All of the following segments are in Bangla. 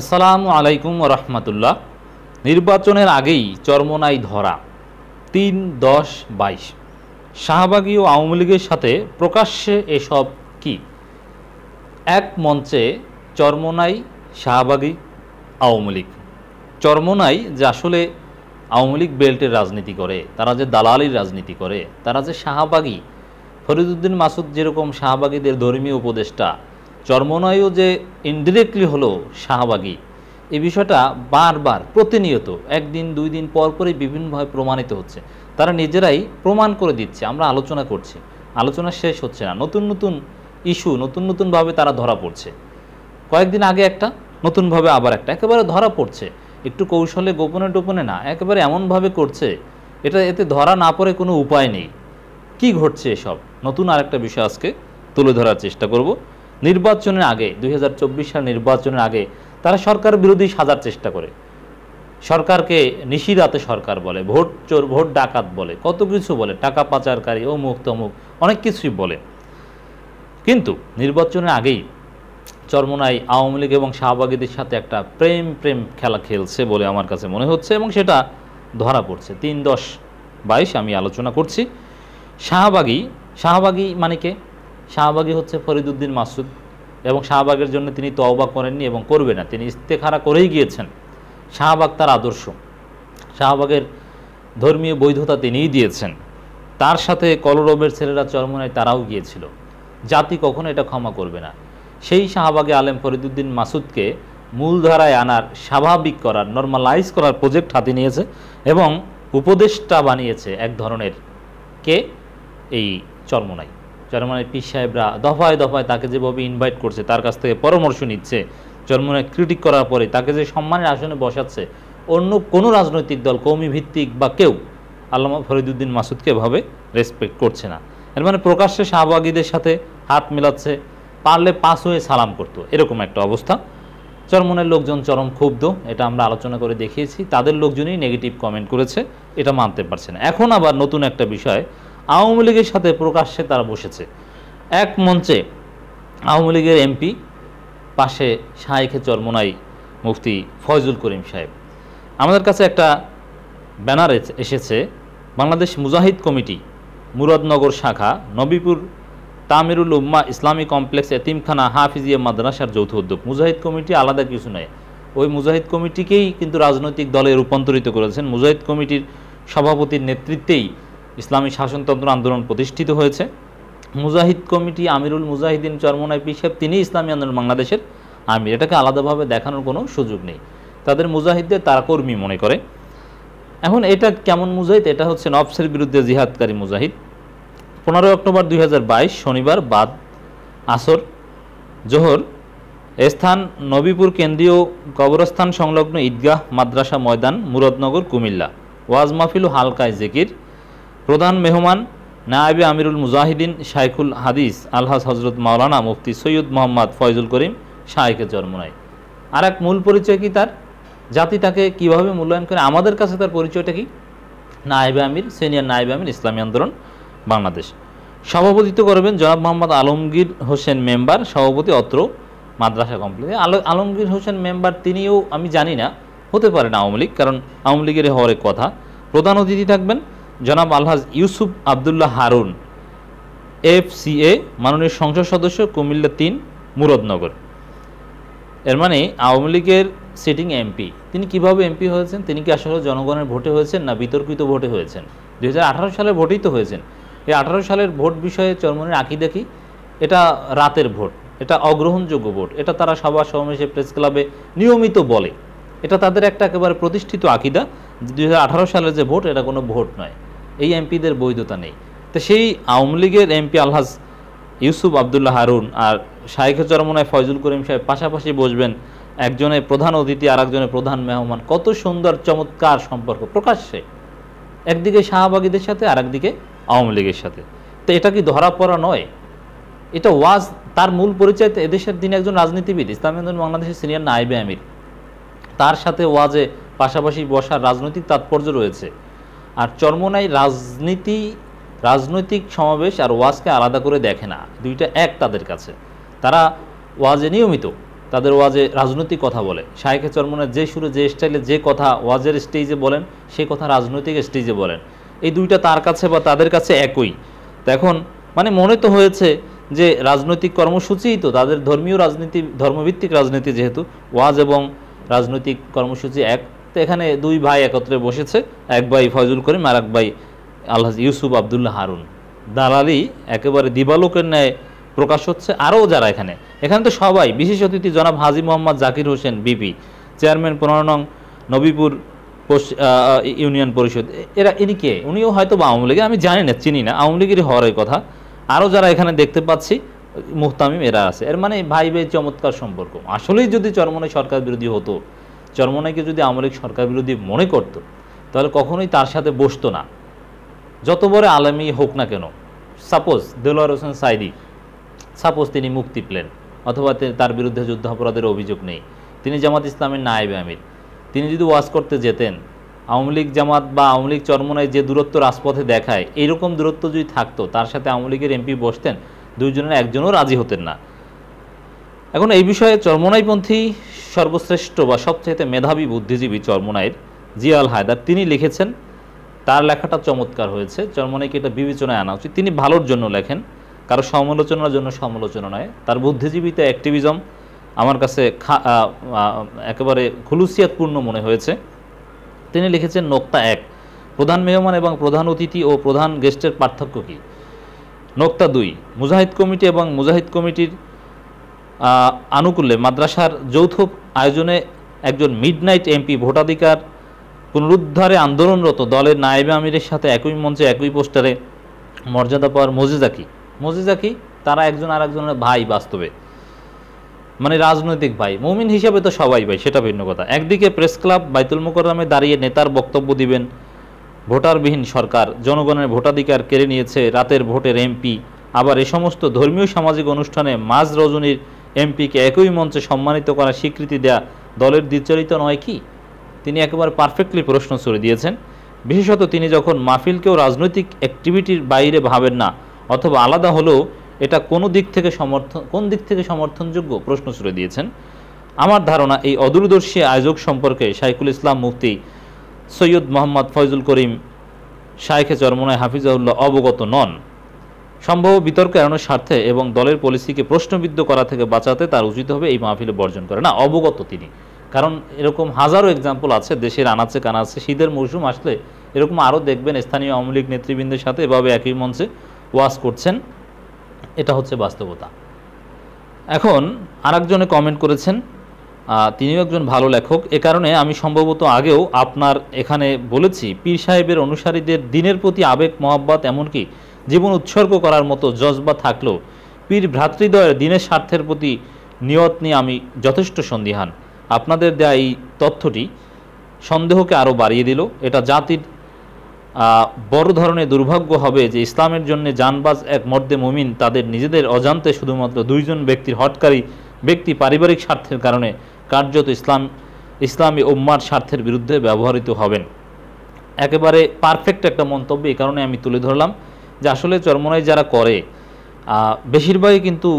আসসালামু আলাইকুম রহমতুল্লাহ নির্বাচনের আগেই চরমনাই ধরা তিন দশ বাইশ শাহবাগী ও আওয়ামী লীগের সাথে প্রকাশ্যে এসব কি এক মঞ্চে চরমনাই শাহবাগী আওয়ামী লীগ চরমনাই যে আসলে আওয়ামী লীগ বেল্টের রাজনীতি করে তারা যে দালালির রাজনীতি করে তারা যে শাহবাগী ফরিদুদ্দিন মাসুদ যেরকম শাহবাগীদের ধর্মীয় উপদেষ্টা চর্মনায়ু যে ইনডিরেক্টলি হলো শাহবাগি এই বিষয়টা বারবার প্রতিনিয়ত একদিন দুই দিন পর পরই বিভিন্নভাবে প্রমাণিত হচ্ছে তারা নিজেরাই প্রমাণ করে দিচ্ছে আমরা আলোচনা করছি আলোচনা শেষ হচ্ছে না নতুন নতুন ইস্যু নতুন নতুনভাবে তারা ধরা পড়ছে কয়েকদিন আগে একটা নতুনভাবে আবার একটা একেবারে ধরা পড়ছে একটু কৌশলে গোপনে টোপনে না একেবারে এমনভাবে করছে এটা এতে ধরা না পড়ে কোনো উপায় নেই কি ঘটছে এসব নতুন আরেকটা বিষয় আজকে তুলে ধরার চেষ্টা করব নির্বাচনের আগে দুই সাল নির্বাচনের আগে তারা সরকার বিরোধী সাজার চেষ্টা করে সরকারকে নিশিরাতে সরকার বলে ভোট চোর ভোট ডাকাত বলে কত কিছু বলে টাকা পাচারকারী অমুক তমুক অনেক কিছুই বলে কিন্তু নির্বাচনের আগেই চর্মনাই আওয়ামী লীগ এবং শাহবাগীদের সাথে একটা প্রেম প্রেম খেলা খেলছে বলে আমার কাছে মনে হচ্ছে এবং সেটা ধরা পড়ছে তিন দশ বাইশ আমি আলোচনা করছি শাহবাগী শাহবাগী মানে কে শাহবাগি হচ্ছে ফরিদুদ্দিন মাসুদ এবং শাহবাগের জন্য তিনি তওবা করেননি এবং করবে না তিনি ইস্তেখারা করেই গিয়েছেন শাহবাগ তার আদর্শ শাহবাগের ধর্মীয় বৈধতা তিনিই দিয়েছেন তার সাথে কলরবের ছেলেরা চরমনায় তারাও গিয়েছিল জাতি কখনো এটা ক্ষমা করবে না সেই শাহবাগে আলেম ফরিদুদ্দিন মাসুদকে মূলধারায় আনার স্বাভাবিক করার নর্মালাইজ করার প্রজেক্ট হাতে নিয়েছে এবং উপদেষ্টা বানিয়েছে এক ধরনের কে এই চর্মনাই জার্মানির পি সাহেবরা দফায় দফায় তাকে যেভাবে ইনভাইট করছে তার কাছ থেকে পরামর্শ নিচ্ছে জন্মনে ক্রিটিক করার পরে তাকে যে সম্মানের আসনে বসাচ্ছে অন্য কোনো রাজনৈতিক দল কৌমি ভিত্তিক বা কেউ আল্লামা ফরিদুদ্দিন মাসুদকে এভাবে রেসপেক্ট করছে না এর মানে প্রকাশ্যে শাহবাগীদের সাথে হাত মেলাচ্ছে পারলে পাস হয়ে সালাম করতো এরকম একটা অবস্থা চরমনের লোকজন চরম ক্ষুব্ধ এটা আমরা আলোচনা করে দেখিয়েছি তাদের লোকজনই নেগেটিভ কমেন্ট করেছে এটা মানতে পারছে না এখন আবার নতুন একটা বিষয় আওয়ামী লীগের সাথে প্রকাশ্যে তারা বসেছে এক মঞ্চে আওয়ামী লীগের এমপি পাশে শাহেখে চরমোনাই মুফতি ফয়জুল করিম সাহেব আমাদের কাছে একটা ব্যানার এসেছে বাংলাদেশ মুজাহিদ কমিটি মুরাদনগর শাখা নবীপুর তামিরুল উম্মা ইসলামী কমপ্লেক্স এতিমখানা হাফিজিয়া মাদ্রাসার যৌথ উদ্যোগ মুজাহিদ কমিটি আলাদা কিছু নয় ওই মুজাহিদ কমিটিকেই কিন্তু রাজনৈতিক দলে রূপান্তরিত করেছেন মুজাহিদ কমিটির সভাপতির নেতৃত্বেই ইসলামী শাসনতন্ত্র আন্দোলন প্রতিষ্ঠিত হয়েছে মুজাহিদ কমিটি আমিরুল মুজাহিদিন চরমনাই পিসাব তিনি ইসলামী আন্দোলন বাংলাদেশের আমির এটাকে আলাদাভাবে দেখানোর কোনো সুযোগ নেই তাদের মুজাহিদদের তারা কর্মী মনে করে এখন এটা কেমন মুজাহিদ এটা হচ্ছে নফসের বিরুদ্ধে জিহাদকারী মুজাহিদ পনেরোই অক্টোবর দুই শনিবার বাদ আসর জোহর স্থান নবীপুর কেন্দ্রীয় কবরস্থান সংলগ্ন ঈদগাহ মাদ্রাসা ময়দান মুরদনগর কুমিল্লা ওয়াজ মাহফিল হালকায় জেকির প্রধান মেহমান নায়েবে আমিরুল মুজাহিদিন শাইখুল হাদিস আলহাজ হজরত মাওলানা মুফতি সৈয়দ মোহাম্মদ ফয়জুল করিম শাহেকে জন্ম নেয় আর এক মূল পরিচয় কি তার জাতি তাকে কীভাবে মূল্যায়ন করে আমাদের কাছে তার পরিচয়টা কি নায়েবে আমির সিনিয়র নায়েবে আমির ইসলামী আন্দোলন বাংলাদেশ সভাপতিত্ব করবেন জনাব মোহাম্মদ আলমগীর হোসেন মেম্বার সভাপতি অত্র মাদ্রাসা কমপ্লেক্স আলমগীর হোসেন মেম্বার তিনিও আমি জানি না হতে পারে না আওয়ামী লীগ কারণ আওয়ামী লীগের হওয়ার কথা প্রধান অতিথি থাকবেন জনাব আলহাজ Yusuf Abdullah Harun F C A মাননীয় সংসদ সদস্য কুমিল্লা তিন মুরদনগর এর মানে আওয়ামী লীগের সিটিং এমপি তিনি কিভাবে এমপি হয়েছেন তিনি কি আসলে জনগণের ভোটে হয়েছেন না বিতর্কিত ভোটে হয়েছেন দুই সালে ভোটেই তো হয়েছেন এই আঠারো সালের ভোট বিষয়ে চরমনের আঁকি দেখি এটা রাতের ভোট এটা অগ্রহণযোগ্য ভোট এটা তারা সভা সমাবেশে প্রেস ক্লাবে নিয়মিত বলে এটা তাদের একটা একেবারে প্রতিষ্ঠিত আকিদা দুই সালের যে ভোট এটা কোনো ভোট নয় এই এমপিদের বৈধতা নেই তো সেই আওয়ামী লীগের এমপি আলহাজ ইউসুফ আবদুল্লাহ হারুন আর শাইখ চরমনায় ফয়জুল করিম সাহেব পাশাপাশি বসবেন একজনের প্রধান অতিথি আর একজনের প্রধান মেহমান কত সুন্দর চমৎকার সম্পর্ক প্রকাশ্যে একদিকে শাহবাগীদের সাথে আর একদিকে আওয়ামী লীগের সাথে তো এটা কি ধরা পড়া নয় এটা ওয়াজ তার মূল পরিচয় এদেশের দিনে একজন রাজনীতিবিদ ইসলামী আন্দোলন বাংলাদেশের সিনিয়র নাইবে আমির তার সাথে ওয়াজে পাশাপাশি বসার রাজনৈতিক তাৎপর্য রয়েছে আর চর্মনাই রাজনীতি রাজনৈতিক সমাবেশ আর ওয়াজকে আলাদা করে দেখে না দুইটা এক তাদের কাছে তারা ওয়াজে নিয়মিত তাদের ওয়াজে রাজনৈতিক কথা বলে শাহেখে চরমোনা যে শুরু যে স্টাইলে যে কথা ওয়াজের স্টেজে বলেন সে কথা রাজনৈতিক স্টেজে বলেন এই দুইটা তার কাছে বা তাদের কাছে একই তো এখন মানে মনে তো হয়েছে যে রাজনৈতিক কর্মসূচিই তো তাদের ধর্মীয় রাজনীতি ধর্মভিত্তিক রাজনীতি যেহেতু ওয়াজ এবং রাজনৈতিক কর্মসূচি এক তো এখানে দুই ভাই একত্রে বসেছে এক ভাই ফয়জুল করিম আর এক ভাই আলহাজ ইউসুফ আবদুল্লাহ হারুন দালালি একেবারে দিবালোকের ন্যায় প্রকাশ হচ্ছে আরও যারা এখানে এখানে তো সবাই বিশেষ অতিথি জনাব হাজি মোহাম্মদ জাকির হোসেন বিপি চেয়ারম্যান পনেরো নবীপুর নবীপুর ইউনিয়ন পরিষদ এরা ইনি কে উনিও হয়তো বা আওয়ামী আমি জানি না চিনি না আওয়ামী লীগেরই হওয়ার কথা আরও যারা এখানে দেখতে পাচ্ছি মুহতামিম এরা আছে এর মানে ভাই ভাই চমৎকার সম্পর্ক আসলেই যদি চরমনে সরকার বিরোধী হতো চরমনাইকে যদি আমলিক সরকার বিরোধী মনে করত তাহলে কখনোই তার সাথে বসতো না যত বড় আলামী হোক না কেন সাপোজ দেলোয়ার হোসেন সাইদি সাপোজ তিনি মুক্তি পেলেন অথবা তার বিরুদ্ধে যুদ্ধাপরাধের অভিযোগ নেই তিনি জামাত ইসলামের নায়েব আমির তিনি যদি ওয়াজ করতে যেতেন আওয়ামী লীগ জামাত বা আওয়ামী লীগ চরমনায় যে দূরত্ব রাজপথে দেখায় এরকম দূরত্ব যদি থাকতো তার সাথে আওয়ামী লীগের এমপি বসতেন দুইজনের একজনও রাজি হতেন না এখন এই বিষয়ে চরমনাইপন্থী সর্বশ্রেষ্ঠ বা সবচেয়ে মেধাবী বুদ্ধিজীবী চরমনাইয়ের জিয়াল হায়দার তিনি লিখেছেন তার লেখাটা চমৎকার হয়েছে চরমনাইকে এটা বিবেচনায় আনা উচিত তিনি ভালোর জন্য লেখেন কারো সমালোচনার জন্য সমালোচনা নয় তার বুদ্ধিজীবীতে অ্যাক্টিভিজম আমার কাছে একেবারে খুলুসিয়াতপূর্ণ মনে হয়েছে তিনি লিখেছেন নোক্তা এক প্রধান মেহমান এবং প্রধান অতিথি ও প্রধান গেস্টের পার্থক্য কী নোক্তা দুই মুজাহিদ কমিটি এবং মুজাহিদ কমিটির আনুকূল্যে মাদ্রাসার যৌথ আয়োজনে একজন মিডনাইট এমপি ভোটাধিকার পুনরুদ্ধারে আন্দোলনরত দলের নায়েবে আমিরের সাথে একই মঞ্চে একই পোস্টারে মর্যাদা পাওয়ার মজিজাকি মজিজাকি তারা একজন আর একজনের ভাই বাস্তবে মানে রাজনৈতিক ভাই মুমিন হিসাবে তো সবাই ভাই সেটা ভিন্ন কথা একদিকে প্রেস ক্লাব বাইতুল মোকরমে দাঁড়িয়ে নেতার বক্তব্য দিবেন ভোটারবিহীন সরকার জনগণের ভোটাধিকার কেড়ে নিয়েছে রাতের ভোটের এমপি আবার এ সমস্ত ধর্মীয় সামাজিক অনুষ্ঠানে মাঝ রজনীর এমপিকে একই মঞ্চে সম্মানিত করা স্বীকৃতি দেয়া দলের দ্বিচরিত নয় কি তিনি একেবারে পারফেক্টলি প্রশ্ন ছুড়ে দিয়েছেন বিশেষত তিনি যখন মাহফিলকেও রাজনৈতিক অ্যাক্টিভিটির বাইরে ভাবেন না অথবা আলাদা হলেও এটা কোনো দিক থেকে সমর্থন কোন দিক থেকে সমর্থনযোগ্য প্রশ্ন ছুড়ে দিয়েছেন আমার ধারণা এই অদূরদর্শী আয়োজক সম্পর্কে শাইকুল ইসলাম মুফতি সৈয়দ মোহাম্মদ ফয়জুল করিম শাইখে চরমনায় হাফিজাউল্লাহ অবগত নন সম্ভব বিতর্ক এড়ানোর স্বার্থে এবং দলের পলিসিকে প্রশ্নবিদ্ধ করা থেকে বাঁচাতে তার উচিত হবে এই মাহফিলে বর্জন করে না অবগত তিনি কারণ এরকম হাজারো এক্সাম্পল আছে দেশের আনাচে কানাচে শীতের মৌসুম আসলে এরকম আরও দেখবেন স্থানীয় আওয়ামী লীগ নেতৃবৃন্দের সাথে এভাবে একই মঞ্চে ওয়াস করছেন এটা হচ্ছে বাস্তবতা এখন আরেকজনে কমেন্ট করেছেন তিনিও একজন ভালো লেখক এ কারণে আমি সম্ভবত আগেও আপনার এখানে বলেছি পীর সাহেবের অনুসারীদের দিনের প্রতি আবেগ মহাব্বাত এমনকি জীবন উৎসর্গ করার মতো জজবা থাকলেও পীর ভ্রাতৃদ্বয়ের দিনের স্বার্থের প্রতি নিয়ত নিয়ে আমি যথেষ্ট সন্দিহান আপনাদের দেয়া এই তথ্যটি সন্দেহকে আরও বাড়িয়ে দিল এটা জাতির বড় ধরনের দুর্ভাগ্য হবে যে ইসলামের জন্য জানবাজ এক মর্দে মুমিন তাদের নিজেদের অজান্তে শুধুমাত্র দুইজন ব্যক্তির হটকারী ব্যক্তি পারিবারিক স্বার্থের কারণে কার্যত ইসলাম ইসলামী উম্মার স্বার্থের বিরুদ্ধে ব্যবহৃত হবেন একেবারে পারফেক্ট একটা মন্তব্য এই কারণে আমি তুলে ধরলাম যে আসলে চরমনাই যারা করে বেশিরভাগই কিন্তু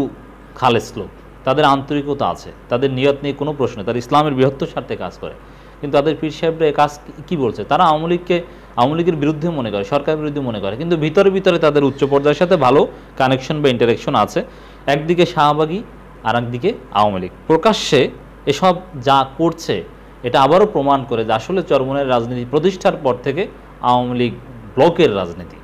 খালেস লোক তাদের আন্তরিকতা আছে তাদের নিয়ত নিয়ে কোনো প্রশ্ন তারা ইসলামের বৃহত্তর স্বার্থে কাজ করে কিন্তু তাদের পীর সাহেবরা এ কাজ কী বলছে তারা আওয়ামী লীগকে আওয়ামী লীগের বিরুদ্ধে মনে করে সরকারের বিরুদ্ধে মনে করে কিন্তু ভিতরে ভিতরে তাদের উচ্চ পর্যায়ের সাথে ভালো কানেকশন বা ইন্টারেকশন আছে একদিকে শাহবাগি আর একদিকে আওয়ামী লীগ প্রকাশ্যে এসব যা করছে এটা আবারও প্রমাণ করে যে আসলে চরমনের রাজনীতি প্রতিষ্ঠার পর থেকে আওয়ামী লীগ ব্লকের রাজনীতি